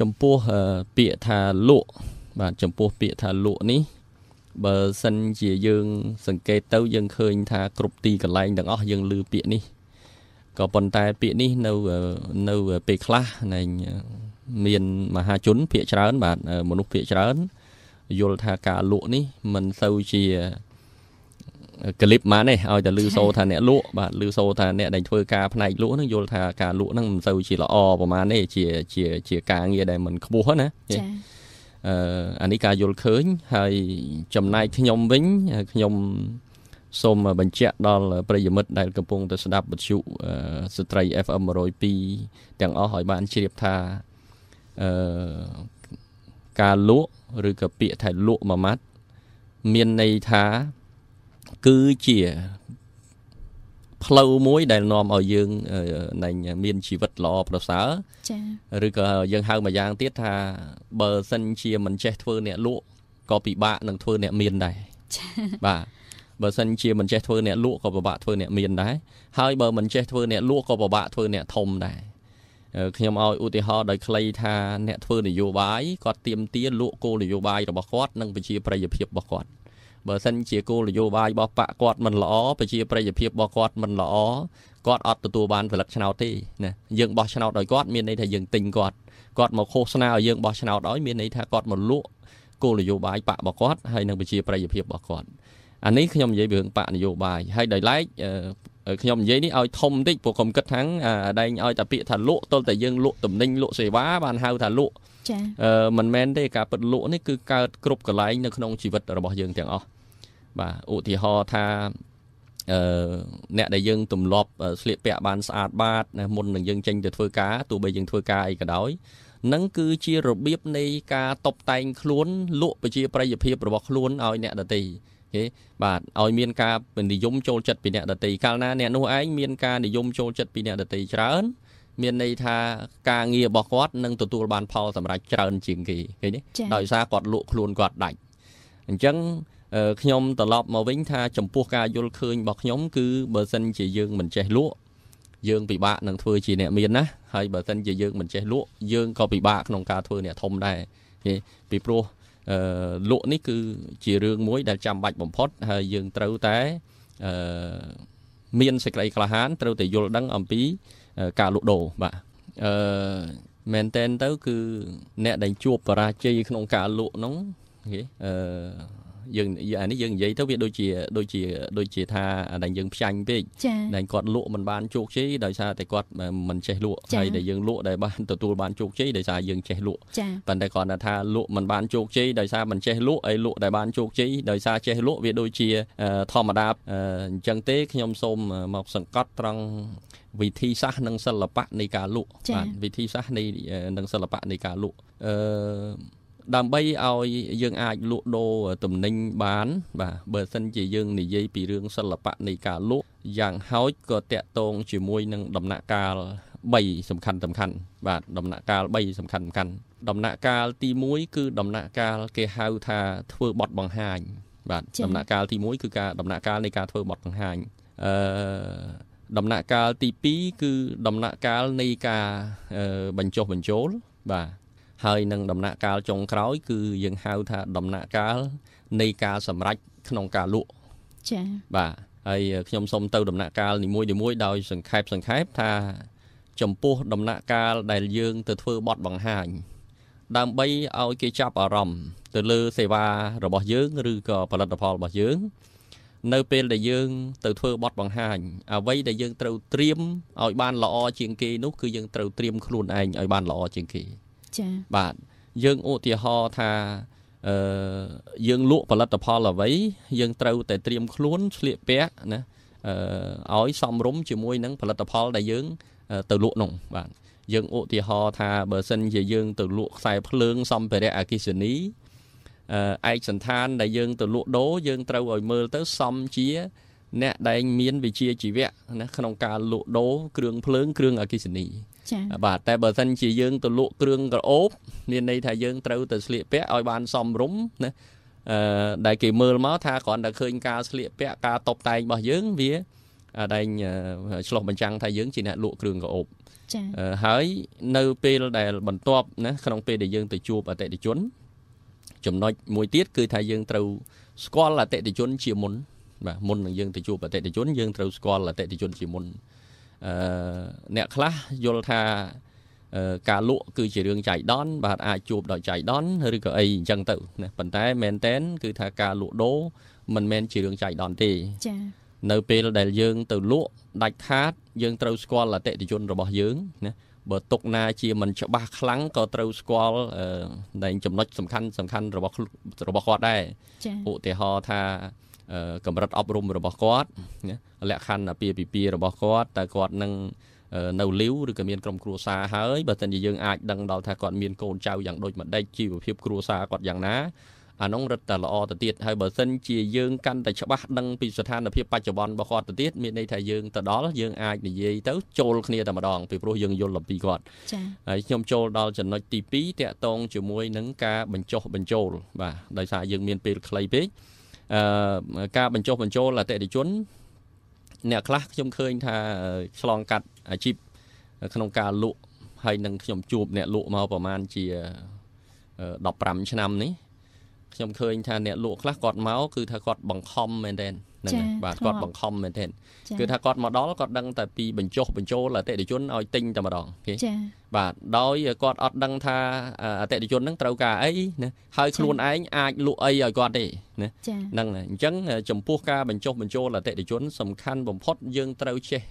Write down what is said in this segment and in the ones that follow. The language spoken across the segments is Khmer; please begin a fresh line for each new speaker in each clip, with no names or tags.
ចំពោះពាក្យថាលក់បាទចំពោះពាក្យថាលក់នេះបើសិនជាយើង សង្កេតទៅ យើងឃើញ ថាគ្រប់ទីកន្លែងទាំងអស់យើងឮពាក្យនេះក៏ប៉ុន្តែពាក្យនេះនៅនៅពេលខ្លះនៃមានមហាជនភាកច្រើន បាទមនុស្សភាកច្រើនយល់ថាការលក់នេះមិនសូវជាកលិបមកនេះឲ្យតែលឺសូថាអ្នកលក់បាទលឺសូថាអ្នកដែលធ្វើការផ្នែកលក់ហ្នឹងយល់ថាការលក់ហ្នឹងមិនសូវជាល្អប្រហែលនេះជាជាជាការងារដែលមិនខ្ពស់ណាចាអឺអានេះការយល់ឃើញហើយចំណែកខ្ញុំវិញខ្ញុំសូមបញ្ជាក់ដល់ប្រិយមិត្តដែលកំពុងតែស្ដាប់វិទ្យុស្ត្រី FM 102ទាំងអស់ឲ្យបានជ្រាបថាអឺការលក់ឬក៏ពាក្យថាលក់មួយម៉ាត់មានន័យថាគឺជាផ្លូវមួយដែលនាំឲ្យយើងណែមានជីវិតល្អប្រសើរចា៎ឬក៏យើងហៅមួយយ៉ាងទៀតថា បើសិនជាមិនចេះធ្វើអ្នកលក់ក៏ពិបាកនឹងធ្វើអ្នកមានដែរចា៎បាទបើសិនជាមិនចេះធ្វើអ្នកលក់ក៏ពិបាកធ្វើអ្នកមានដែរហើយបើមិនចេះធ្វើអ្នកលក់ក៏ពិបាកធ្វើអ្នកធំដែរខ្ញុំឲ្យឧទាហរណ៍ដោយគ្លីថាអ្នកធ្វើនយោបាយគាត់ទៀមទាលក់គោលនយោបាយរបស់គាត់និងប្រជាប្រិយភាពរបស់គាត់បើសិនជាគោលនយោបាយរបស់បកគាត់មិនល្អប្រជាប្រិយភាពរបស់គាត់មិនល្អគាត់អត់ទទួលបានផលិតឆ្នោតទេណាយើងបោះឆ្នោតដោយគាត់មានន័យថាយើងទិញគាត់គាត់មកឃោសនាឲ្យយើងបោះឆ្នោតឲ្យមានន័យថាគាត់មកលក់គោលនយោបាយបករបស់គាត់ហើយនិងប្រជាប្រិយភាពរបស់គាត់អានេះខ្ញុំនិយាយរឿងបកនយោបាយហើយដោយឡែកខ្ញុំនិយាយនេះឲ្យធំបន្តិចព្រោះខ្ញុំគិតថាដែងឲ្យតែពាក្យថាលក់ទល់តែយើងលក់ទំនិញលក់សេវាបានហៅថាលក់ចាអឺមិនមែនទេការពិតលក់នេះគឺកើតគ្រប់កន្លែងនៅក្នុងជីវិតរបស់យើងទាំងអស់បាទឧទាហរណ៍ថាអឺអ្នកដែលយើងទម្លាប់ស្លៀកពាក់បានស្អាតបាតណាមុននឹងយើងចេញទៅធ្វើការទោះបីយើងធ្វើការអីក៏ដោយនឹងគឺជារបៀបនៃការតបតែង ខ្លួនលក់ប្រជា ប្រិយភាពរបស់ខ្លួនឲ្យ អ្នកដទៃគេបាទឲ្យមានការនិយមចូលចិត្តពីអ្នកដតីកាលណាអ្នកនោះឯងមានការនិយមចូលចិត្តពីអ្នកដតីច្រើន មានន័យថាការងាររបស់គាត់នឹងទទួលបានផលសម្រាប់ច្រើនជាងគេឃើញទេដោយសារគាត់លក់ខ្លួនគាត់ដាច់អញ្ចឹងខ្ញុំត្រឡប់មកវិញថាចំពោះការយល់ឃើញរបស់ខ្ញុំ គឺបើសិន ជាយើងមិនចេះលក់យើងពិបាកនឹងធ្វើជាអ្នកមានណាហើយបើសិនជាយើងមិនចេះលក់យើងក៏ពិបាកក្នុងការធ្វើអ្នកធំដែរពីព្រោះលក់នេះគឺជារឿងមួយដែលចាំបាច់បំផុត ហើយយើងត្រូវតែមានសេចក្តីក្លាហានត្រូវតែយល់ដឹង អំពីការលក់ដូរបាទអឺមែនតែនទៅ គឺ អ្នកដែលជួបបរាជ័យក្នុងការលក់ហ្នឹងគេអឺយើងអានេះយើងនិយាយទៅវាដូចជាដូចជាដូចជាថាអាដែលយើងផ្សាញ់ពេកដែលគាត់លក់មិនបានជោគជ័យដោយសារតែគាត់មិនចេះលក់ហើយដែលយើងលក់ដែលបានទទួលបានជោគជ័យដោយសារយើងចេះលក់ប៉ុន្តែគាត់ថាលក់មិនបានជោគជ័យដោយសារមិនចេះលក់ហើយលក់ដែលបានជោគជ័យដោយសារចេះលក់វាដូចជាធម្មតាអញ្ចឹងទេ ខ្ញុំសូមមកសង្កត់ត្រង់វិធីសាស្ត្រនិង សិល្បៈនៃការលក់បាទវិធីសាស្ត្រនៃនិងសិល្បៈនៃការលក់អឺដើម្បីឲ្យយើងអាចលក់ដូរទំនិញបាន បាទបើសិនជាយើងនិយាយពីរឿងសិល្បៈនៃការលក់យ៉ាងហោចក៏តកតងជាមួយនឹងដំណាក់កាល3សំខាន់សំខាន់បាទដំណាក់កាល3សំខាន់សំខាន់ដំណាក់កាល ទី1គឺដំណាក់កាល គេហៅថាធ្វើបទបង្ហាញ បាទដំណាក់កាលទី1គឺការដំណាក់កាលនៃការធ្វើបទបង្ហាញអឺដំណាក់កាលទី2គឺដំណាក់កាលនៃការបញ្ចុះបញ្ចូលបាទហើយនឹងដំណាក់កាលចុងក្រោយ គឺយើងហៅថាដំណាក់កាល នៃការសម្រេចក្នុងការលក់ចា៎បាទហើយខ្ញុំសូមទៅដំណាក់កាលនីមួយៗដោយសង្ខេបសង្ខេបថាចំពោះដំណាក់កាលដែលយើង ទៅធ្វើបទបង្ហាញ ដើម្បីឲ្យគេចាប់អារម្មណ៍ទៅលើសេវារបស់យើងឬក៏ផលិតផលរបស់យើងនៅពេលដែលយើង ទៅធ្វើបទបង្ហាញ អ្វីដែលយើងត្រូវត្រៀមឲ្យបានល្អជាងគេនោះគឺយើងត្រូវត្រៀមខ្លួនឯងឲ្យបានល្អជាងគេចា៎បាទយើងឧទាហរណ៍ថាអឺយើងលក់ផលិតផលអ្វីយើងត្រូវតែត្រៀមខ្លួនឆ្លៀកពាក់ណាអឺឲ្យសមរម្យជាមួយនឹងផលិតផលដែលយើងទៅលក់នោះបាទយើងឧទាហរណ៍ថាបើសិនជាយើងទៅលក់ខ្សែភ្លើងសម្ភារៈអគិសនីអឯកសន្តានដែលយើងទៅលក់ដូរយើងត្រូវឲ្យមើលទៅសមជា អ្នកដែលមានវិជាជីវៈណាក្នុងការលក់ដូរគ្រឿងភ្លើងគ្រឿងអគិសនីបាទតែបើសិនជាយើងទៅលក់គ្រឿងក្រអូបមានន័យថាយើងត្រូវទៅស្លៀកពាក់ឲ្យបាន សមរម្យណាអឺដែលគេមើលមកថាគ្រាន់តែឃើញការស្លៀកពាក់ការតុបតែងរបស់យើងវាដែលឆ្លោះបញ្ចាំងថាយើងជាអ្នកលក់គ្រឿងក្រអូបចា៎ហើយនៅពេលដែលបន្ទាប់ណាក្នុងពេលដែលយើងទៅជួបអតិថិជន ចំណុចមួយទៀតគឺថាយើងត្រូវស្គាល់អតិថិជនជាមុនបាទមុននឹងយើងទៅជួបអតិថិជនយើងត្រូវស្គាល់អតិថិជនជាមុនអ្នកខ្លះយល់ថាការលក់គឺជារឿងចៃដន្យបាទអាចជួបដោយចៃដន្យឬក៏អីអញ្ចឹងទៅណាប៉ុន្តែមែនតែនគឺថាការលក់ដូរមិនមែនជារឿងចៃដន្យទេចា៎នៅពេលដែលយើងទៅលក់ដាច់ខាតយើងត្រូវស្គាល់អតិថិជនរបស់យើងណាបើຕົកណាជាមិនច្បាស់ខ្លាំងក៏ត្រូវស្គាល់តែចំណុចសំខាន់សំខាន់របស់របស់គាត់ដែរឧទាហរណ៍ថាកម្រិតអប់រំរបស់គាត់ណាលក្ខខណ្ឌអាពាហ៍ពិពាហ៍របស់គាត់តើគាត់នឹងនៅលីវឬក៏មានក្រុមគ្រួសារហើយបើមិនជាយើងអាចដឹងដល់ថាគាត់មានកូនចៅយ៉ាងដូចម្ដេចជីវភាពគ្រួសារគាត់យ៉ាងណាអានោះរឹតតែល្អទៅទៀតហើយបើសិនជាយើងកាន់តែច្បាស់ដឹងពីស្ថានភាពបច្ចុប្បន្នរបស់គាត់ទៅទៀតមានន័យថាយើងទៅដល់យើងអាចនិយាយទៅ ចូលគ្នាតែម្ដងពីព្រោះយើងយល់អំពីគាត់ចា៎ហើយខ្ញុំចូលដល់ចំណុចទី2តាក់ទងជាមួយនឹងការបញ្ចុះបញ្ចូលបាទដោយសារយើងមានពេលខ្លីពេកការបញ្ចុះបញ្ចូលអតិថិជន អ្នកខ្លះខ្ញុំឃើញថាឆ្លងកាត់អាជីពក្នុងការលក់ហើយនឹងខ្ញុំជួបអ្នកលក់មកប្រហែលជា15ឆ្នាំនេះខ្ញុំឃើញថាអ្នកលក់ខ្លះគាត់មកគឺថាគាត់បង្ខំមែនទែនហ្នឹងបាទគាត់បង្ខំមែនទេគឺថាគាត់មកដល់គាត់ដឹងតែពីបញ្ចុះបញ្ចូលអតិថិជនឲ្យទិញតែម្ដងគេបាទដោយគាត់អត់ដឹងថាអតិថិជនហ្នឹងត្រូវការអីណាហើយខ្លួនឯងអាចលក់អីឲ្យគាត់ទេណាហ្នឹងអញ្ចឹងចំពោះការបញ្ចុះបញ្ចូលអតិថិជន សំខាន់បំផុតយើងត្រូវចេះ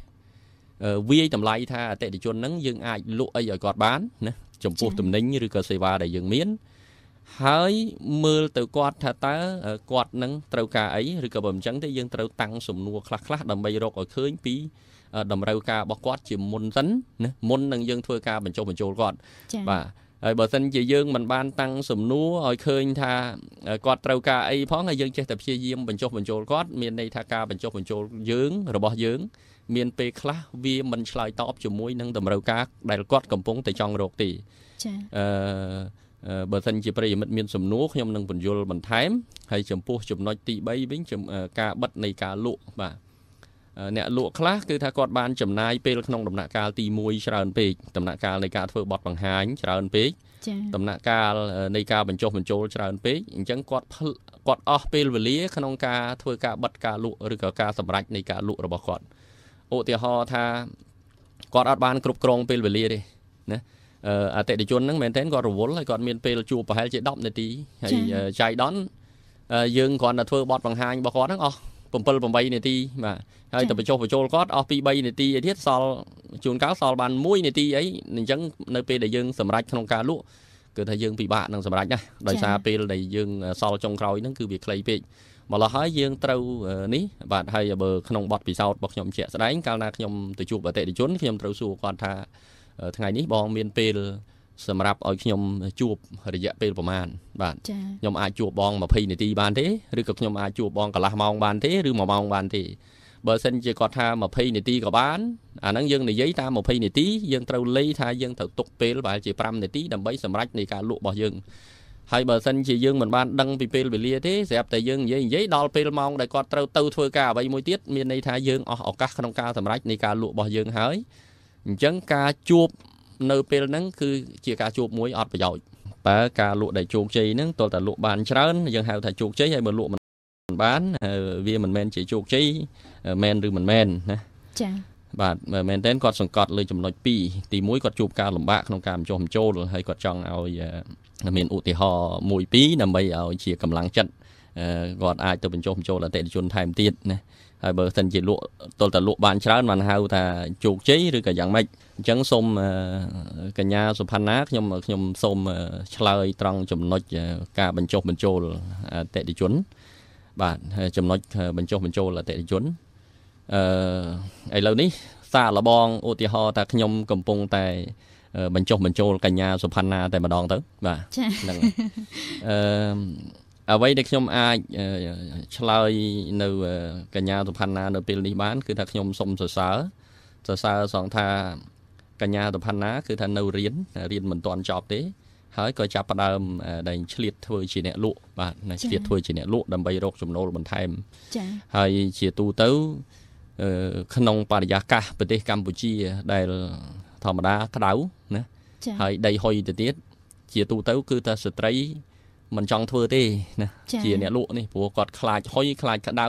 វាយតម្លៃថាអតិថិជនហ្នឹងយើងអាចលក់អីឲ្យគាត់បានណាចំពោះទំនិញឬក៏សេវាដែលយើងមានហើយមើលទៅគាត់ថាតើគាត់នឹងត្រូវការអីឬក៏បើមិនចឹងទេយើងត្រូវតាំងសំណួរខ្លះខ្លះដើម្បីរកឲ្យឃើញពីតម្រូវការរបស់គាត់ជាមុនសិនណាមុននឹងយើងធ្វើការបញ្ចុះបញ្ចូលគាត់បាទហើយបើសិនជាយើងមិនបាន តាំងសំណួរឲ្យឃើញ ថាគាត់ត្រូវការអីផងហើយយើងចេះតែព្យាយាមបញ្ចុះបញ្ចូលគាត់មានន័យថាការបញ្ចុះបញ្ចូលយើងរបស់យើងមានពេលខ្លះវាមិនឆ្លើយតបជាមួយនឹងតម្រូវការដែលគាត់កំពុងតែចង់រកទីចា៎អឺបើសិនជាប្រិយមិត្តមានសំណួរខ្ញុំនឹងបញ្យល់បន្ថែមហើយចំពោះចំណុចទី3វិញការបិទនៃការលក់បាទអ្នកលក់ខ្លះគឺថាគាត់បានចំណាយពេលក្នុងដំណាក់កាលទី1ច្រើនពេកដំណាក់កាលនៃការធ្វើបទបង្ហាញច្រើនពេកដំណាក់កាលនៃការបញ្ចុះបញ្ចូលច្រើនពេកអញ្ចឹងគាត់គាត់អស់ពេលវេលាក្នុងការធ្វើការបិទការលក់ឬក៏ការសម្រេចនៃការលក់របស់គាត់ឧទាហរណ៍ថាគាត់អត់បានគ្រប់គ្រងពេលវេលាទេណាអតិថិជនហ្នឹងមែនទែនគាត់រវល់ហើយគាត់មានពេលជួបប្រហែលជា10នាទីហើយចៃដនយើងគ្រាន់តែធ្វើបទបង្ហាញរបស់គាត់ហ្នឹងអស់7 8នាទីបាទហើយទៅបញ្ចុះបញ្ចូលគាត់អស់ពី3នាទីឯទៀតសល់ជួនកាលសល់បាន1នាទីអីអញ្ចឹងនៅពេលដែលយើងសម្រេចក្នុងការលក់គឺថាយើងពិបាកនឹងសម្រេចណាដោយសារពេលដែលយើងសល់ចុងក្រោយហ្នឹងគឺវាខ្លីពេកម្ល៉េះហើយយើងត្រូវនេះបាទហើយបើក្នុងបទពិសោធន៍របស់ខ្ញុំជាក់ស្ដែងកាលណាខ្ញុំទៅជួបអតិថិជនខ្ញុំត្រូវសួរគាត់ថាថ្ងៃនេះបងមានពេលសម្រាប់ឲ្យខ្ញុំជួបរយៈពេលប្រមាណបាទខ្ញុំអាចជួបបង20នាទីបានទេឬក៏ខ្ញុំអាចជួបបងកន្លះម៉ោងបានទេឬ1ម៉ោងបានទេបើសិនជាគាត់ថា20នាទីក៏បានអាហ្នឹងយើងនិយាយតាម20នាទីយើងត្រូវលេខថាយើងត្រូវទុកពេលប្រហែលជា5នាទីដើម្បីសម្រេចនៃការលក់របស់យើងហើយបើសិនជាយើងមិនបានដឹងពីពេលវេលាទេស្រាប់តែយើងនិយាយនិយាយដល់ពេលម៉ោងដែលគាត់ត្រូវទៅធ្វើការអ្វីមួយទៀតមានន័យថាយើងអស់ឱកាសក្នុងការសម្រេចនៃការលក់របស់យើងហើយអញ្ចឹងការជួប នៅពេលហ្នឹងគឺជាការជួបមួយអត់ប្រយោជន៍បើការលក់ដែលជោគជ័យហ្នឹងទល់តែលក់បានច្រើនយើងហៅថាជោគជ័យហើយបើលក់មិនបានវាមិនមែនជាជោគជ័យមែនឬមិនមែនណាចា៎បាទមែនតើគាត់សង្កត់លើចំណុច2ទី1គាត់ជួបការលំបាកក្នុងការបញ្ចុះបញ្ចូលហើយគាត់ចង់ឲ្យមានឧទាហរណ៍1 2ដើម្បីឲ្យជាកម្លាំងចិត្តគាត់អាចទៅបញ្ចុះបញ្ចូលអតិថិជនថែមទៀតណាហើយបើសិនជាលក់ទល់តែលក់បានច្រើនបានហៅថាជោគជ័យឬក៏យ៉ាងម៉េចអញ្ចឹងសូមកញ្ញាសុផាន់ណាខ្ញុំខ្ញុំសូមឆ្លើយត្រង់ចំណុចការបញ្ចុះបញ្ចូលអតិថិជន បាទចំណុចបញ្ចុះបញ្ចូលអតិថិជនអឺឥឡូវនេះសាកល្បងឧទាហរណ៍ថាខ្ញុំកំពុង តែ បញ្ចុះបញ្ចូលកញ្ញាសុផាន់ណាតែម្ដងទៅបាទហ្នឹងអឺអ្វីដែលខ្ញុំអាចឆ្លើយនៅកញ្ញាសុផាន់ណានៅពេលនេះបានគឺថាខ្ញុំសូមសរសើរសរសើរសងថាកញ្ញាសុផាន់ណាគឺថានៅរៀនរៀនមិនទាន់ចប់ទេ ហើយក៏ចាប់ផ្ដើមដែលឆ្លៀតធ្វើជាអ្នកលក់បាទឆ្លៀតធ្វើជាអ្នកលក់ដើម្បីរកចំណូលបន្ថែមចា៎ហើយជាទូទៅក្នុងបរិយាកាសប្រទេស កម្ពុជាដែលធម្មតាក្តៅណាហើយដីហុយទៅទៀតជាទូទៅគឺថាស្ត្រីមិនចង់ធ្វើទេណាជាអ្នកលក់នេះព្រោះគាត់ខ្លាចហុយខ្លាចក្តៅ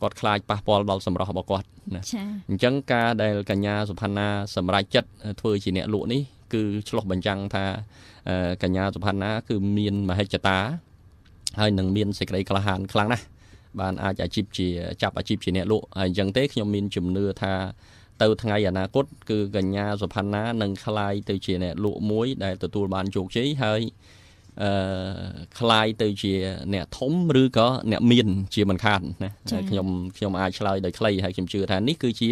គាត់ខ្លាចប៉ះពាល់ដល់សម្រស់របស់គាត់ណាអញ្ចឹងការដែលកញ្ញាសុផាន់ណាសម្រេចចិត្តធ្វើជាអ្នកលក់នេះគឺឆ្លោះបញ្ចាំងថាកញ្ញាសុផាន់ណាគឺមានមហិច្ឆតាហើយនឹងមានសេចក្តីក្លាហានខ្លាំងណាស់បាន អាចអាជីពជាចាប់អាជីពជាអ្នកលក់ហើយអញ្ចឹងទេខ្ញុំមានជំនឿថាទៅថ្ងៃអនាគតគឺកញ្ញាសុផាន់ណានឹងក្លាយទៅជាអ្នកលក់មួយដែលទទួលបានជោគជ័យហើយអឺคลายទៅជាអ្នកធំឬក៏អ្នកមាន ជាមិនខាតណាខ្ញុំខ្ញុំអាចឆ្លើយដោយខ្លីហើយខ្ញុំជឿថានេះគឺជា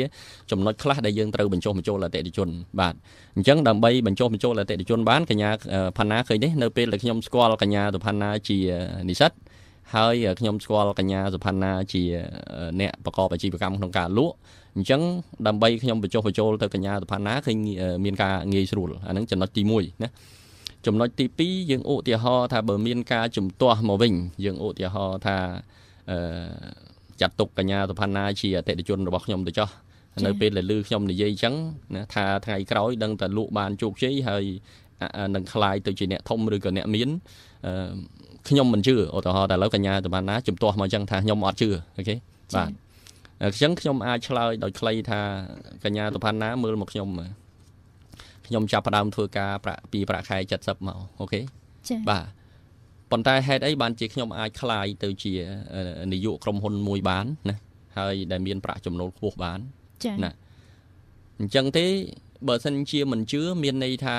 ចំណុចខ្លះដែលយើងត្រូវបញ្ចុះបញ្ចូលអតិថិជនបាទអញ្ចឹងដើម្បីបញ្ចុះបញ្ចូលអតិថិជនបានកញ្ញាផាណាឃើញនេះនៅពេលដែលខ្ញុំស្គាល់កញ្ញាសុផាណាជានិស្សិត ហើយខ្ញុំស្គាល់កញ្ញាសុផាណា ជាអ្នកប្រកបអាជីវកម្មក្នុងការលក់អញ្ចឹងដើម្បីខ្ញុំបញ្ចុះបញ្ចូលទៅកញ្ញាសុផាណាឃើញមានការងាយស្រួលអាហ្នឹងចំណុចទី1ណាចំណុចទី2យើងឧទាហរណ៍ថាបើមាន ការជំទាស់មកវិញយើងឧទាហរណ៍ថាអឺចាត់ទុកកញ្ញាសុផាន់ណាជាអតិថិជនរបស់ខ្ញុំទៅចោះនៅពេលដែលលឺខ្ញុំនិយាយអញ្ចឹងណាថាថ្ងៃក្រោយដឹងតែលក់បានជោគជ័យហើយនឹងคลายទៅជាអ្នកធំឬក៏អ្នកមានអឺខ្ញុំមិនជឿឧទាហរណ៍តែឥឡូវកញ្ញាសុផាន់ណាជំទាស់មកអញ្ចឹងថាខ្ញុំអត់ជឿអូខេបាទអញ្ចឹងខ្ញុំអាចឆ្លើយដោយខ្លីថាកញ្ញាសុផាន់ណាមើលមកខ្ញុំខ្ញុំចាប់ផ្ដើមធ្វើការប្រាក់ពីប្រាក់ខែ70មកអូខេចា៎បាទប៉ុន្តែហេតុអីបានជាខ្ញុំអាចคลายទៅជានាយកក្រុមហ៊ុនមួយបានណាហើយដែលមានប្រាក់ចំណូលខ្ពស់បានចា៎ណាអញ្ចឹងទេបើសិនជាមិនជឿមានន័យថា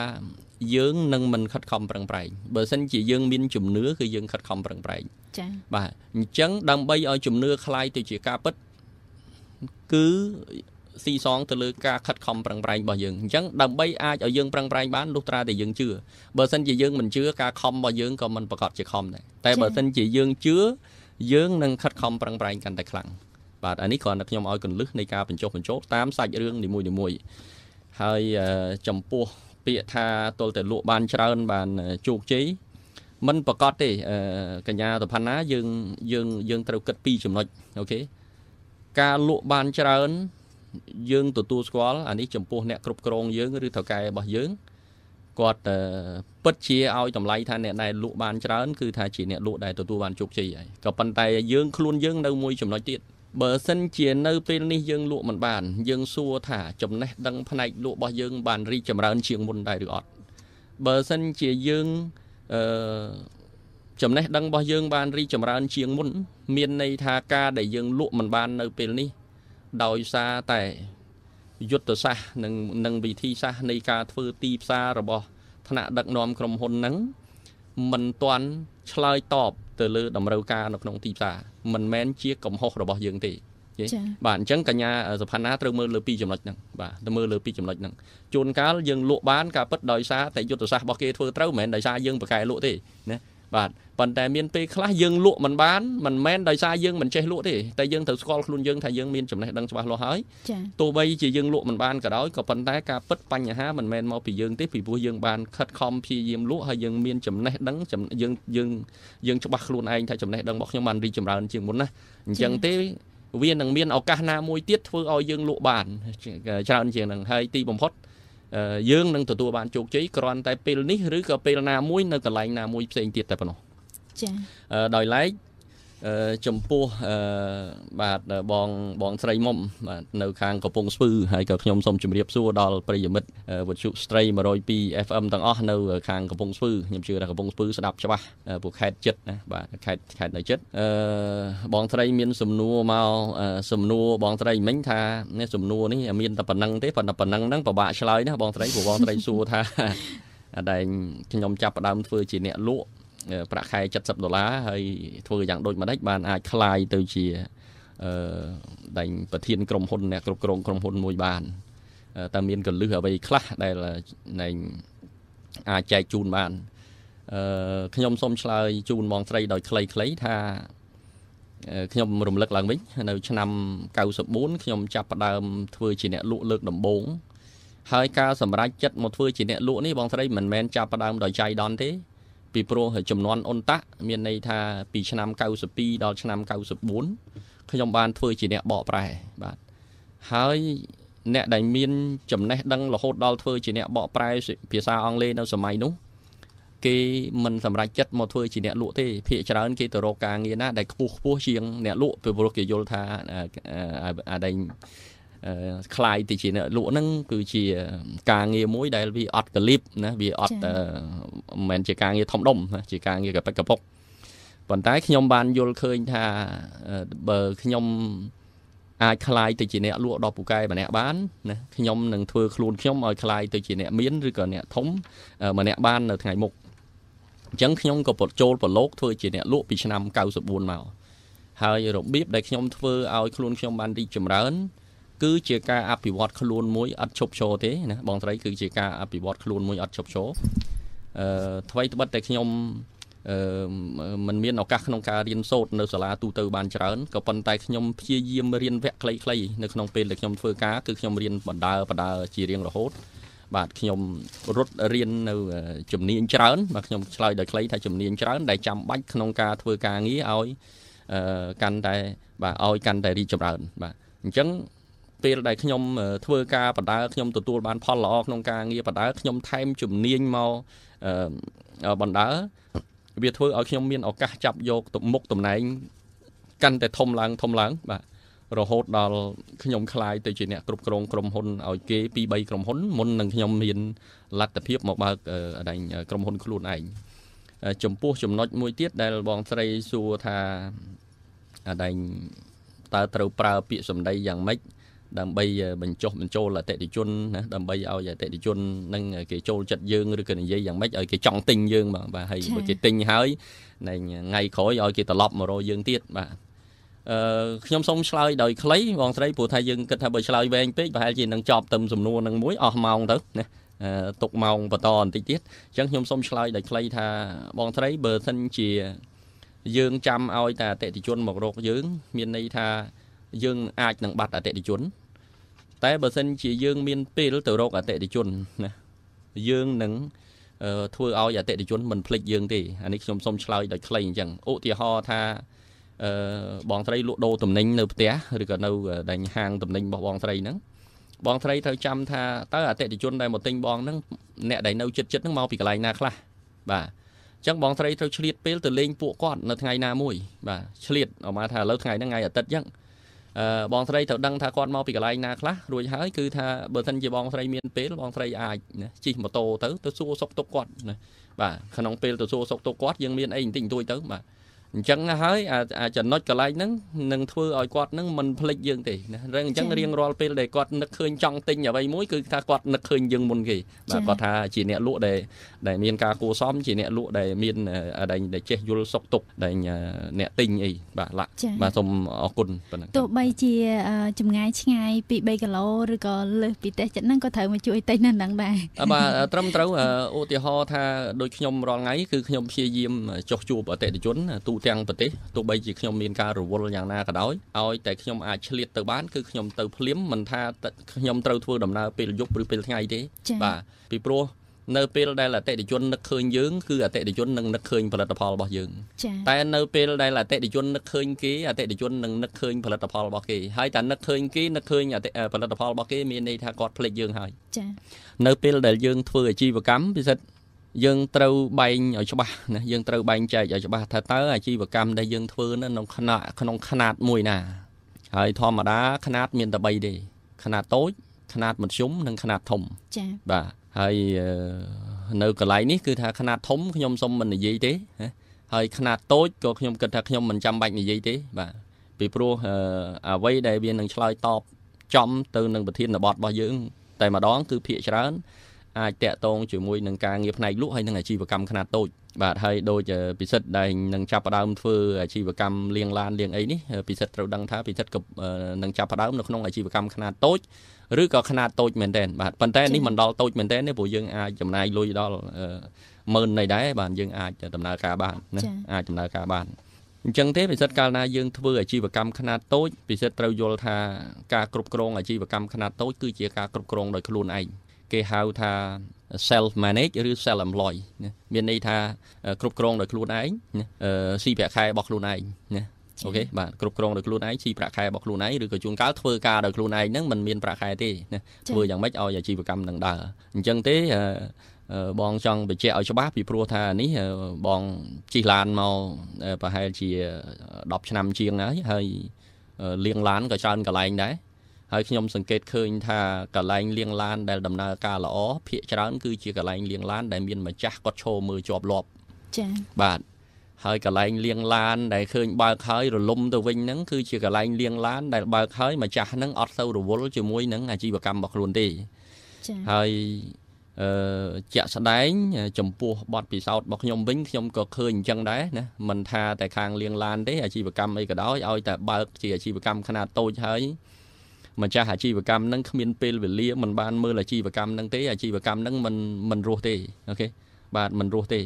យើងនឹងមិនខិតខំប្រឹងប្រែងបើសិនជាយើង មានជំនឿគឺយើងខិតខំប្រឹងប្រែងចា៎បាទអញ្ចឹងដើម្បីឲ្យជំនឿคลายទៅជាការពិតគឺស៊ីសងទៅលើការខិតខំប្រឹងប្រែងរបស់យើងអញ្ចឹងដើម្បីអាចឲ្យយើងប្រឹងប្រែងបានលុះត្រាតែយើងជឿបើមិនជាយើងមិនជឿការខំរបស់យើងក៏មិនប្រកបជាខំដែរតែបើមិនជាយើងជឿយើងនឹងខិតខំប្រឹងប្រែងកាន់តែខ្លាំងបាទអានេះគ្រាន់តែខ្ញុំឲ្យកលឹះនៃការបញ្ចុះបញ្ចោតាមសាច់រឿងនីមួយៗហើយចំពោះពាក្យថាទល់តែលក់បានច្រើនបានជោគជ័យมันប្រកាសទេកញ្ញាសុផាន់ណាយើងយើងយើងត្រូវគិតពីចំណុចអូខេការលក់បានច្រើនយើងទទួលស្គាល់អានេះចំពោះអ្នកគ្រប់គ្រងយើងឬថៅកែរបស់យើងគាត់ពិតជាឲ្យតម្លៃថាអ្នកដែលលក់បានច្រើនគឺថាជាអ្នកលក់ដែលទទួលបានជោគជ័យហើយក៏ប៉ុន្តែយើងខ្លួនយើងនៅមួយចំណុចទៀតបើសិនជានៅពេលនេះយើងលក់មិនបានយើងសួរថាចំណេះដឹងផ្នែកលក់របស់យើង បានរីកចម្រើន ជាងមុនដែរឬអត់បើសិនជាយើងអឺចំណេះដឹងរបស់យើង បានរីកចម្រើនជាងមុនមានន័យថាការដែលយើងលក់មិនបាននៅពេលនេះដោយសារតែយុទ្ធសាស្ត្រនិងនិងវិធីសាស្ត្រនៃការធ្វើទីផ្សាររបស់ថ្នាក់ដឹកនាំក្រុមហ៊ុនហ្នឹងมันទាន់ឆ្លើយតបទៅលើតម្រូវការនៅក្នុងទីផ្សារមិនមែនជាកំហុសរបស់យើងទេ បាទអញ្ចឹងកញ្ញាសុផាណាត្រូវមើលលើពីចំណុចហ្នឹងបាទទៅមើលលើពីចំណុចហ្នឹងជួនកាលយើងលក់បានការពិតដោយសារតែយុទ្ធសាស្ត្ររបស់គេធ្វើត្រូវមិនមែនដោយសារយើងបកកែលក់ទេណាបាទប៉ុន្តែមានពេលខ្លះយើង លក់មិនបានមិនមែនដោយសារយើងមិនចេះលក់ទេតែយើងត្រូវស្គាល់ខ្លួនយើងថាយើង មានចំណេះដឹងច្បាស់លាស់ហើយទោះបីជាយើងលក់មិនបានក៏ដោយក៏ប៉ុន្តែការពិតបញ្ហាមិនមែនមកពីយើងទេពីព្រោះយើងបានខិតខំព្យាយាមលក់ហើយយើងមានចំណេះដឹងយើងយើងយើងច្បាស់ខ្លួនឯងថាចំណេះដឹងរបស់ខ្ញុំបានរីកចម្រើនជាងមុនណាអញ្ចឹងទេវានឹងមានឱកាសណាមួយទៀតធ្វើឲ្យយើងលក់បានច្រើនជាងនឹងហើយទីបំផុតយើងនឹងទទួលបានជោគជ័យគ្រាន់តែពេលនេះឬក៏ពេលណាមួយ នៅកន្លែងណាមួយផ្សេងទៀតតែប៉ុណ្ណោះចា៎ដោយឡែកចំពោះបាទបងបងស្រីមុំបាទនៅខាងកំពង់ស្ពឺហើយក៏ខ្ញុំសូមជម្រាបសួរដល់ប្រិយមិត្តវិទ្យុស្ត្រី102 FM ទាំងអស់នៅ ខាងកំពង់ស្ពឺខ្ញុំជឿថាកំពង់ស្ពឺស្ដាប់ច្បាស់ពួកខេត្តចិត្តណាបាទខេត្តខេត្តនៅចិត្តអឺបងស្រី មាន សំណួរមកសំណួរបងស្រីមិញថាសំណួរនេះមានតែប៉ុណ្ណឹងទេប៉ុន្តែប៉ុណ្ណឹងហ្នឹងពិបាកឆ្លើយណាបងស្រីព្រោះបងស្រីសួរថាដែលខ្ញុំចាប់ផ្ដើមធ្វើជាអ្នកលក់ប្រាក់ខែ70ដុល្លារហើយធ្វើយ៉ាងដូចម្ដេចបានអាចคลายទៅជាអឺដេញប្រធានក្រុមហ៊ុនអ្នកគ្រប់គ្រងក្រុមហ៊ុន មួយបានតើមានកលឹះអ្វីខ្លះដែលណែអាចចែកជូនបានអឺខ្ញុំសូមឆ្លើយជូនមកស្រីដោយខ្លីៗថាខ្ញុំរំលឹកឡើងវិញនៅឆ្នាំ94ខ្ញុំចាប់ផ្ដើមធ្វើជាអ្នកលក់លើកដំបូងហើយការសម្រេចចិត្តមកធ្វើជាអ្នកលក់នេះបងស្រីមិនមែនចាប់ផ្ដើមដោយចៃដន្យទេពីព្រោះចំនួនអ៊ុនតាក់មានន័យថាពីឆ្នាំ92ដល់ឆ្នាំ94ខ្ញុំបានធ្វើជាអ្នកបកប្រែបាទហើយអ្នកដែលមានចំណេះដឹងរហូតដល់ធ្វើជាអ្នកបកប្រែភាសាអង់គ្លេសនៅសម័យនោះគេមិនសម្រេចចិត្តមកធ្វើជាអ្នកលក់ទេ ភាគច្រើន គេទៅរកការងារណាដែលខ្ពស់ខ្ពស់ជាងអ្នកលក់ពីព្រោះគេយល់ថាអាដែងคลายទៅជាអ្នកលក់ហ្នឹងគឺជាការងារមួយ ដែលវាអត់កលិបណាវាអត់មិនមែនជាការងារធំដុំជាការងារកប៉ិចកប៉ុកប៉ុន្តែខ្ញុំបានយល់ឃើញថាបើខ្ញុំអាចคลายទៅជាអ្នកលក់ដល់ពូកែម្នាក់បានណាខ្ញុំនឹងធ្វើខ្លួនខ្ញុំឲ្យคลายទៅជាអ្នកមានឬក៏អ្នកធំម្នាក់បាននៅថ្ងៃមុខអញ្ចឹងខ្ញុំក៏ពត់ចូលប្រឡូកធ្វើជាអ្នក លក់ពីឆ្នាំ94មកហើយរបៀបដែលខ្ញុំធ្វើឲ្យខ្លួនខ្ញុំបានរីកចម្រើនគឺជាការអភិវឌ្ឍខ្លួនមួយអត់ឈប់ឈរទេណាបងស្រី គឺជាការអភិវឌ្ឍខ្លួនមួយអត់ឈប់ឈរអឺថ្មីត្បិតតែខ្ញុំអឺมันមានឱកាសក្នុងការរៀនសូត្រនៅសាលាទូទៅបានច្រើនក៏ប៉ុន្តែខ្ញុំព្យាយាមរៀនវគ្គខ្លីៗនៅក្នុងពេលដែលខ្ញុំធ្វើការគឺខ្ញុំរៀនបណ្ដើបណ្ដើជារៀងរហូត បាទខ្ញុំរត់រៀននៅជំនាញច្រើនបាទខ្ញុំឆ្លើយដោយខ្លីថាជំនាញច្រើន ដែលចាំបាច់ក្នុងការធ្វើការងារឲ្យកាន់តែបាទឲ្យកាន់តែរីកចម្រើន បាទអញ្ចឹងពេលដែលខ្ញុំធ្វើការបដើខ្ញុំទទួលបានផលល្អក្នុងការងារបដើខ្ញុំថែមជំនាញមកបណ្ដើវាធ្វើឲ្យខ្ញុំមានឱកាសចាប់យកទៅមុខតំណែង កាន់តែធំឡើងធំឡើង បាទរហូតដល់ខ្ញុំคลายទៅជាអ្នកគ្រប់គ្រងក្រុមហ៊ុនឲ្យគេ2 3ក្រុមហ៊ុនមុននឹងខ្ញុំមានលទ្ធភាព មកបើកអដែងក្រុមហ៊ុនខ្លួនឯងចំពោះចំណុចមួយទៀតដែលបងស្រីសួរថាអដែងតើត្រូវប្រើពាក្យសម្ដីយ៉ាងម៉េចដើម្បីបញ្ចុះបញ្ចូលអតិថិជនណាដើម្បីឲ្យអតិថិជននឹងគេចូលចិត្តយើងឬក៏និយាយយ៉ាងម៉េចឲ្យគេចង់ទិញយើងបាទបាទហើយបើគេទិញហើយថ្ងៃក្រោយឲ្យគេត្រឡប់មករកយើងទៀតបាទអឺខ្ញុំសូមឆ្លើយដោយខ្លីបងស្រីព្រោះថាយើងគិតថាបើឆ្លើយវែងពេកប្រហែលជានឹងចប់ទៅសំណួរនឹងមួយអស់ម៉ោងទៅណាទុកម៉ោងបន្តបន្តិចទៀតអញ្ចឹងខ្ញុំសូមឆ្លើយដោយខ្លីថាបងស្រីបើសិនជាយើងចាំឲ្យតែអតិថិជនមករកយើងមានន័យថាយើង អាចនឹងបាត់អតិថិជនតែបើសិនជាយើងមានពេលទៅរកអតិថិជនណាយើងនឹងធ្វើឲ្យអតិថិជនមិនភ្លេចយើងទេអានេះខ្ញុំសូមឆ្លើយដោយខ្លីអញ្ចឹងឧទាហរណ៍ថាអឺបងស្រីលក់ដូរទំនិញនៅផ្ទះឬក៏នៅដែងហាងទំនិញរបស់បងស្រីហ្នឹងបងស្រីត្រូវចាំថាតើអតិថិជនដែលមកទិញបងហ្នឹងអ្នកដែលនៅជិតជិតហ្នឹងមកពីកន្លែងណាខ្លះបាទអញ្ចឹងបងស្រីត្រូវឆ្លៀតពេលទៅលេងពួកគាត់នៅថ្ងៃណាមួយបាទឆ្លៀតអមថាឥឡូវថ្ងៃហ្នឹងថ្ងៃអាទិត្យអញ្ចឹងបងស្រីត្រូវដឹងថាគាត់មកពីកន្លែងណាខ្លះរួចហើយគឺថាបើសិនជាបងស្រីមានពេលបងស្រីអាចជិះម៉ូតូទៅទៅសួរសុខទុក្ខគាត់ណាបាទក្នុងពេលទៅសួរសុខទុក្ខគាត់យើងមានអីបន្តិចបន្តួចទៅបាទអញ្ចឹងហើយអាចចំណុចកន្លែងហ្នឹងនឹងធ្វើឲ្យគាត់ហ្នឹងមិនភ្លេចយើងទេណាអញ្ចឹងរៀងរាល់ពេលដែលគាត់នឹកឃើញចង់ទិញអ្វីមួយគឺថាគាត់នឹកឃើញយើងមុនគេបាទគាត់ថាជាអ្នកលក់ដែលដែលមានការគួសមជាអ្នកលក់ដែលមានដែលចេះយល់សុខទុក្ខដែលអ្នកទិញអីបាទឡាក់បាទសូមអរគុណប៉ុណ្ណឹងទោះបីជាចម្ងាយឆ្ងាយពី3គីឡូឬក៏លើសពីផ្ទះចិត្តហ្នឹងក៏ត្រូវមកជួយទិញនៅហ្នឹងដែរបាទត្រឹមត្រូវឧទាហរណ៍ថាដូចខ្ញុំរាល់ថ្ងៃគឺខ្ញុំព្យាយាម ចុះជួបអតិថិជនទូទាំងប្រទេសទោះបីជាខ្ញុំមានការរវល់យ៉ាងណាក៏ដោយឲ្យតែខ្ញុំអាចឆ្លៀតទៅបានគឺខ្ញុំ ទៅភ្លាមមិនថាខ្ញុំត្រូវធ្វើដំណើរពេលយប់ឬពេលថ្ងៃទេបាទពីព្រោះនៅពេលដែលអតិថិជននឹកឃើញយើងគឺអតិថិជននឹងនឹកឃើញផលិតផលរបស់យើងតែនៅពេលដែលអតិថិជននឹកឃើញគេអតិថិជននឹងនឹកឃើញផលិតផលរបស់គេហើយតែនឹកឃើញគេនឹកឃើញផលិតផលរបស់គេមានន័យថាគាត់ភ្លេចយើងហើយចា៎នៅពេលដែលយើងធ្វើអាជីវកម្មពិសិដ្ឋយើងត្រូវបែងឲ្យច្បាស់ណាយើងត្រូវបែងចែកឲ្យច្បាស់ថាតើអាជីវកម្មដែលយើងធ្វើនៅក្នុងក្នុងຂະຫນាតមួយណាហើយធម្មតាຂະຫນាតមានតែ3ទេຂະຫນាតតូចຂະຫນាតមធ្យមនិងຂະຫນាតធំចា៎បាទហើយនៅកន្លែងនេះគឺថាຂະຫນាតធំខ្ញុំសុំមិននិយាយទេណាហើយຂະຫນាតតូចក៏ខ្ញុំគិតថាខ្ញុំមិនចាំបាច់និយាយទេ បាទពីព្រោះអ្វីដែលវានឹងឆ្លើយតបចំ ទៅនឹងប្រធានបទរបស់យើង តែម្ដងគឺភាកច្រើនអាចតាក់ទងជាមួយនឹងការងារផ្នែកលក់ហើយនឹងអាជីវកម្មខ្នាតតូចបាទហើយដូចពិសិដ្ឋដែលនឹងចាប់ផ្ដើមធ្វើអាជីវកម្មលៀងឡានលៀងអីនេះពិសិដ្ឋត្រូវដឹងថាពិសិដ្ឋក៏នឹងចាប់ផ្ដើមនៅក្នុងអាជីវកម្មខ្នាតតូចឬក៏ខ្នាតតូចមែនតើបាទប៉ុន្តែនេះមិនដល់តូចមែនតើទេព្រោះយើងអាចចំណាយលុយដល់ម៉ឺននៃដែរបាទយើងអាចដំណើរការបានណាអាចដំណើរការបានអញ្ចឹងទេពិសិដ្ឋកាលណាយើងធ្វើអាជីវកម្មខ្នាតតូចពិសិដ្ឋត្រូវយល់ថាការគ្រប់គ្រងអាជីវកម្មខ្នាតតូច គឺជាការគ្រប់គ្រងដោយខ្លួនឯងគេហៅថា self manage ឬ self employ ណាមានន័យថា គ្រប់គ្រងដោយខ្លួនឯងណាស៊ីប្រាក់ខែរបស់ខ្លួនឯងណាអូខេបាទគ្រប់គ្រងដោយខ្លួនឯងស៊ីប្រាក់ខែរបស់ខ្លួនឯងឬក៏ជួនកាលធ្វើការដោយខ្លួនឯងហ្នឹងมันមានប្រាក់ខែទេណាធ្វើយ៉ាងម៉េចឲ្យអាជីវកម្មនឹងដើរអញ្ចឹងទេបងចង់បញ្ជាក់ឲ្យច្បាស់ពីព្រោះថានេះបងជិះឡានមកប្រហែលជា10ឆ្នាំជាងហើយហើយលៀងឡានក៏ច្រើនកន្លែងដែរហើយខ្ញុំសង្កេតឃើញថាកន្លែងលៀងឡានដែលដំណើរការល្អភាកច្រើនគឺជាកន្លែងលៀងឡានដែលមានម្ចាស់គាត់ឈរមើលជាប់លាប់ចា៎បាទហើយកន្លែងលៀងឡានដែលឃើញបើកហើយរលំទៅវិញហ្នឹងគឺជាកន្លែងលៀងឡានដែលបើកហើយម្ចាស់ហ្នឹងអត់ទៅរវល់ជាមួយនឹងអាជីវកម្មរបស់ខ្លួនទេចា៎ហើយអឺជាក់ស្ដែងចំពោះបទពិសោធន៍របស់ខ្ញុំវិញខ្ញុំក៏ឃើញអញ្ចឹងដែរណាមិនថាតែខាងលៀងឡានទេអាជីវកម្មអីក៏ដោយឲ្យតែបើកជាអាជីវកម្មខ្នាតតូចហើយម្ចាស់អាជីវកម្មនឹងគ្មានពេលវេលាមិនបានមើលអាជីវកម្មនឹងទេអាជីវកម្មនឹងមិនមិនរស់ទេអូខេបាទមិនរស់ទេ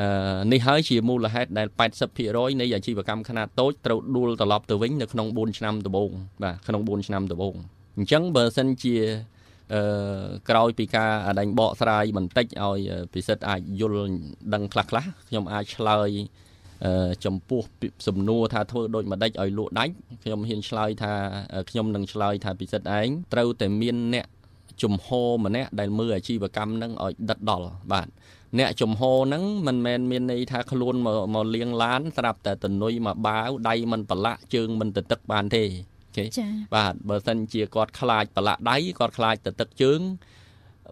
អឺនេះហើយជាមូលហេតុដែល80%នៃអាជីវកម្មខ្នាតតូចត្រូវដួលត្រឡប់ទៅវិញនៅក្នុង4ឆ្នាំដំបូងបាទក្នុង4ឆ្នាំដំបូងអញ្ចឹងបើសិនជាអឺក្រោយពីការដេញបកស្រាយបន្តិចឲ្យពិសិដ្ឋអាចយល់ដឹងខ្លះៗខ្ញុំអាចឆ្លើយចំពោះសំណួរថាធ្វើដូចម្ដេចឲ្យលក់ដាច់ខ្ញុំហ៊ានឆ្លើយថាខ្ញុំនឹងឆ្លើយថាពិសិដ្ឋឯងត្រូវតែមានអ្នកជំហរម្នាក់ដែលមើលអាជីវកម្មនឹងឲ្យដិតដល់បាទអ្នកជំហរហ្នឹងមិនមែនមានន័យថាខ្លួនមកលៀងឡានស្រាប់តែតនុយមកបាវដៃមិនប្រឡាក់ជើងមិនទៅទឹកបានទេបាទបើសិនជាគាត់ខ្លាចប្រឡាក់ដៃគាត់ខ្លាចទៅទឹកជើង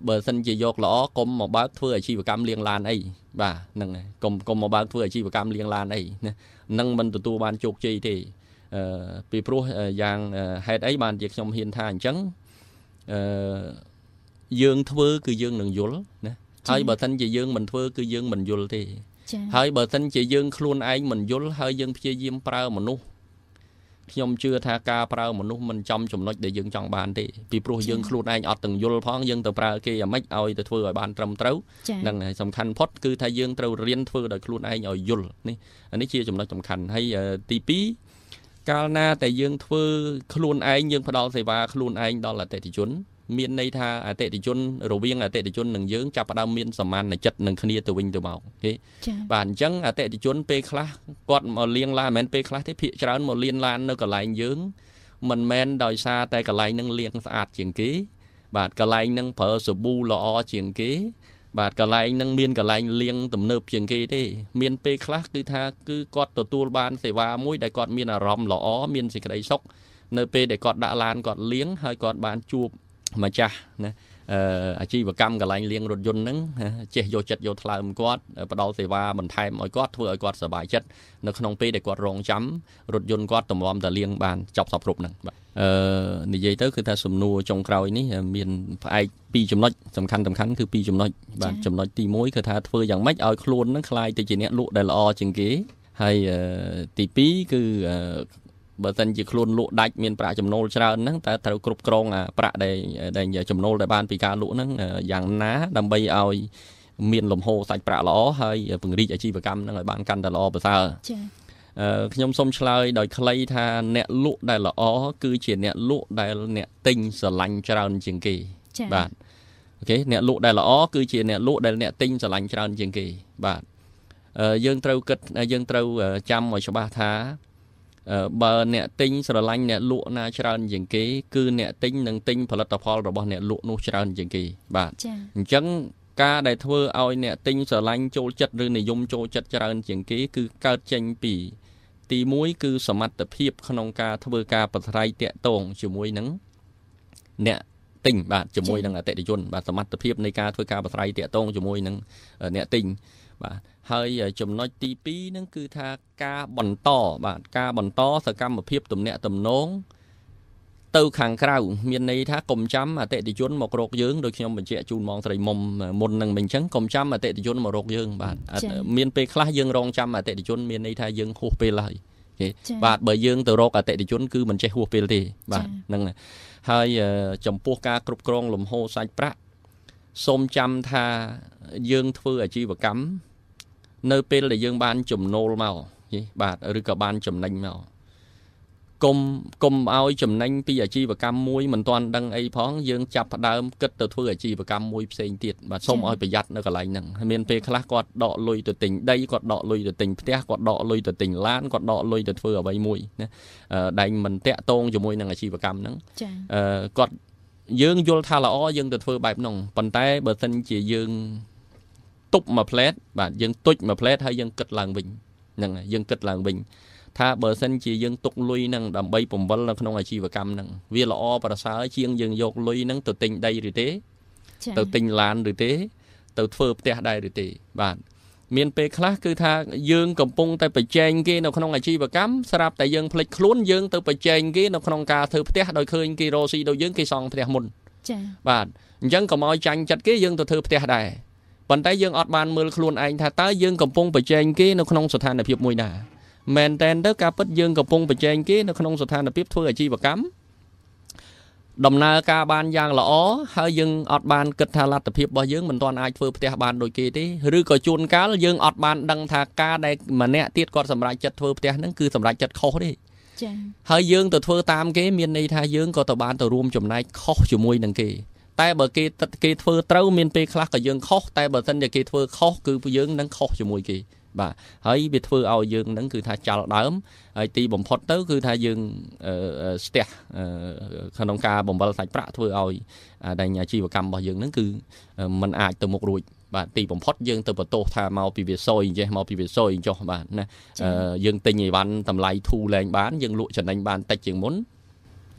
បើសិនជាយកល្អកុំមកបើកធ្វើអាជីវកម្មលៀងឡានអីបាទហ្នឹងហើយកុំកុំមកបើកធ្វើអាជីវកម្មលៀងឡានអីណានឹងមិនទទួលបានជោគជ័យទេអឺពីព្រោះយ៉ាងហេតុអីបានជាខ្ញុំហ៊ានថាអញ្ចឹងអឺយើងធ្វើគឺយើងនឹងយល់ណាហើយបើសិនជាយើងមិនធ្វើគឺយើងមិនយល់ទេហើយបើសិនជាយើងខ្លួនឯងមិនយល់ហើយយើងព្យាយាមប្រើមនុស្សខ្ញុំជឿថាការប្រើមនុស្សមិនចំចំណុចដែលយើងចង់បានទេពីព្រោះយើងខ្លួនឯងអត់ទាំងយល់ផងយើងទៅប្រើគេយ៉ាងម៉េចឲ្យទៅធ្វើឲ្យបានត្រឹមត្រូវហ្នឹងហើយសំខាន់ផុតគឺថាយើងត្រូវរៀនធ្វើដោយខ្លួនឯងឲ្យយល់នេះអានេះជាចំណុចសំខាន់ហើយទី2កាលណាតែយើងធ្វើខ្លួនឯងយើងផ្ដល់សេវាខ្លួនឯងដល់អតិថិជនមានន័យថាអតិថិជនរវាងអតិថិជននិងយើងចាប់ផ្ដើមមានសមានចិត្តនឹងគ្នាទៅវិញទៅមកគេបាទអញ្ចឹងអតិថិជនពេលខ្លះគាត់មកលៀងឡានមិនមែនពេលខ្លះទេភាកច្រើនមកលៀនឡាននៅកន្លែងយើងមិនមែនដោយសារតែកន្លែងនឹងលៀងស្អាតជាងគេ បាទកន្លែងនឹងប្រើសាប៊ូល្អជាងគេ បាទកន្លែងនឹងមានកន្លែងលៀងទំនើបជាងគេទេមានពេលខ្លះគឺថាគឺគាត់ទទួលបានសេវាមួយដែលគាត់មានអារម្មណ៍ល្អមានសេចក្តីសុខនៅពេលដែលគាត់ដាក់ឡានគាត់លៀងហើយគាត់បានជួបម្ចាស់ណាអាជីវកម្មកន្លែងលាងរថយន្តហ្នឹងចេះយកចិត្តយកថ្លើមគាត់ផ្ដល់សេវាបន្ថែមឲ្យគាត់ធ្វើឲ្យគាត់សប្បាយចិត្តនៅក្នុងពេលដែលគាត់រងចាំរថយន្តគាត់តម្រាំតលាងបានចប់សពគ្រប់ហ្នឹងបាទអឺនិយាយទៅគឺថាសំណួរចុងក្រោយនេះមានផ្អែកពីរចំណុចសំខាន់សំខាន់គឺពីរចំណុចបាទចំណុចទី1គឺថាធ្វើយ៉ាងម៉េចឲ្យខ្លួនហ្នឹងคลายទៅជាអ្នកលក់ដែលល្អជាងគេហើយទី2គឺបើសិនជាខ្លួនលក់ដាច់មានប្រាក់ចំណូលច្រើនហ្នឹងតើត្រូវគ្រប់គ្រងអាប្រាក់ដែលដែល ចំណូលដែលបានពីការលក់ហ្នឹងយ៉ាងណា ដើម្បីឲ្យមានលំហូរសាច់ប្រាក់ល្អហើយពង្រីកអាជីវកម្មហ្នឹងឲ្យបានកាន់តែល្អប្រសើរចា៎ខ្ញុំសូមឆ្លើយដោយខ្លីថាអ្នកលក់ដែលល្អគឺជាអ្នកលក់ដែលអ្នកទិញស្រឡាញ់ច្រើនជាងគេបាទអូខេអ្នកលក់ដែលល្អគឺជាអ្នកលក់ដែលអ្នកទិញស្រឡាញ់ច្រើនជាងគេបាទយើងត្រូវគិតយើងត្រូវចាំឲ្យច្បាស់ថាបើអ្នកទិញស្រឡាញ់អ្នកលក់ណាច្រើនជាងគេគឺអ្នកទិញនឹងទិញផលិតផលរបស់អ្នកលក់នោះច្រើនជាងគេបាទអញ្ចឹងការដែលធ្វើឲ្យ អ្នកទិញស្រឡាញ់ចូលចិត្តឬនិយមចូលចិត្តច្រើនជាងគេគឺកើតចេញពី ទី1គឺសមត្ថភាពក្នុងការធ្វើការបត្រ័យតាក់ទងជាមួយនឹងអ្នកទិញបាទជាមួយនឹងអតិថិជនបាទសមត្ថភាពនៃការធ្វើការបត្រ័យតាក់ទងជាមួយនឹងអ្នកទិញបាទហើយចំណុចទី2ហ្នឹងគឺថាការបន្តបាទការបន្តសកម្មភាពទំនាក់ទំនងទៅខាងក្រៅមានន័យថាកុំចាំអតិថិជនមករក យើងដូចខ្ញុំបញ្ជាក់ជូនមកស្រីមុំមុននឹងមិញអញ្ចឹងកុំចាំអតិថិជនមករកយើងបាទមានពេលខ្លះយើងរងចាំអតិថិជន មានន័យថាយើងហួសពេលហើយគេបាទបើយើងទៅរកអតិថិជនគឺមិនចេះហួសពេលទេ បាទហ្នឹងហើយចំពោះការគ្រប់គ្រង លំហូរសាច់ប្រាក់សូមចាំថាយើងធ្វើអាជីវកម្មនៅពេលដែលយើងបានចំណូលមកយីបាទឬក៏បានចំណេញមកគុំគុំឲ្យចំណេញពីអាជីវកម្មមួយមិនទាន់ដឹងអីផងយើងចាប់ផ្ដើមគិតទៅធ្វើអាជីវកម្មមួយផ្សេងទៀតបាទសូមឲ្យប្រយ័ត្ននៅកន្លែងហ្នឹងមានពេលខ្លះគាត់ដកលុយទៅទិញដីគាត់ដកលុយទៅទិញផ្ទះគាត់ដកលុយទៅទិញឡានគាត់ដកលុយទៅធ្វើអ្វីមួយណាដែលមិនតាក់ទងជាមួយនឹងអាជីវកម្មហ្នឹងគាត់យើងយល់ថាល្អយើងទៅធ្វើបែបនោះប៉ុន្តែបើសិនជាយើងទប់មួយផ្លែតបាទយើងទុចមួយផ្លែតហើយយើងគិតឡើងវិញហ្នឹងហើយយើងគិតឡើងវិញថាបើសិនជាយើងទុកលុយហ្នឹងដើម្បីបំពេញនៅក្នុងអាជីវកម្មហ្នឹងវាល្អប្រសើរជាងយើងយកលុយហ្នឹងទៅទិញដីឬទេទៅទិញឡានឬទេ ទៅធ្វើផ្ទះដែរឬទេបាទមានពេលខ្លះគឺថាយើងកំពុង តែប្រជែងគេនៅក្នុងអាជីវកម្មស្រាប់តែយើងភ្លេចខ្លួនយើងទៅប្រជែងគេនៅក្នុងការធ្វើផ្ទះដោយឃើញគេរស់ស៊ីដូចយើងគេសង់ផ្ទះមុនចា៎បាទអញ្ចឹងកុំឲ្យចាញ់ចិត្តគេយើងទៅធ្វើផ្ទះដែរប៉ុន្តែយើងអត់បានមើលខ្លួនឯងថាតើយើងកំពុងប្រជែងគេនៅក្នុងស្ថានភាពមួយណាមែនតែនទៅការពិតយើងកំពុងប្រជែងគេនៅក្នុងស្ថានភាពធ្វើអាជីវកម្មដំណើរការបានយ៉ាងល្អហើយយើងអត់បានគិតថាលទ្ធភាពរបស់យើងមិនទាន់អាចធ្វើផ្ទះបានដូចគេទេឬក៏ជួនកាលយើងអត់បានដឹងថាការដែលម្នាក់ទៀតគាត់សម្រេចចិត្តធ្វើផ្ទះហ្នឹងគឺសម្រេចចិត្តខុសទេចា៎ហើយយើងទៅធ្វើតាមគេមានន័យថាយើងក៏ទៅបានទៅរួមចំណែកខុសជាមួយនឹងគេតែបើគេគេធ្វើត្រូវមានពេលខ្លះក៏យើងខុសតែបើមិនតែគេធ្វើខុសគឺយើងនឹងខុសជាមួយគេបាទហើយវាធ្វើឲ្យយើងនឹងគឺថាចោលដើមហើយទីបំផុតទៅគឺថាយើងស្ទះក្នុងការបំពេញសាច់ប្រាក់ធ្វើឲ្យតែអាជីវកម្មរបស់យើងនឹងគឺมันអាចទៅមុខរួចបាទទីបំផុតយើងទៅបន្ទោសថាមកពីវាសុយចេះមកពីវាសុយចុះបាទណាយើងទិញអីវ៉ាន់តម្លៃធូរលែងបានយើងលក់ចំណេញបានតិចជាងមុន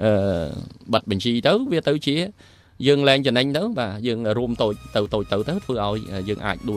អឺប័ណ្ណបញ្ជីទៅវាទៅជាយើងឡើងចំណេញទៅបាទយើងរួមតូចទៅតូចទៅទៅធ្វើឲ្យយើងអាចដួល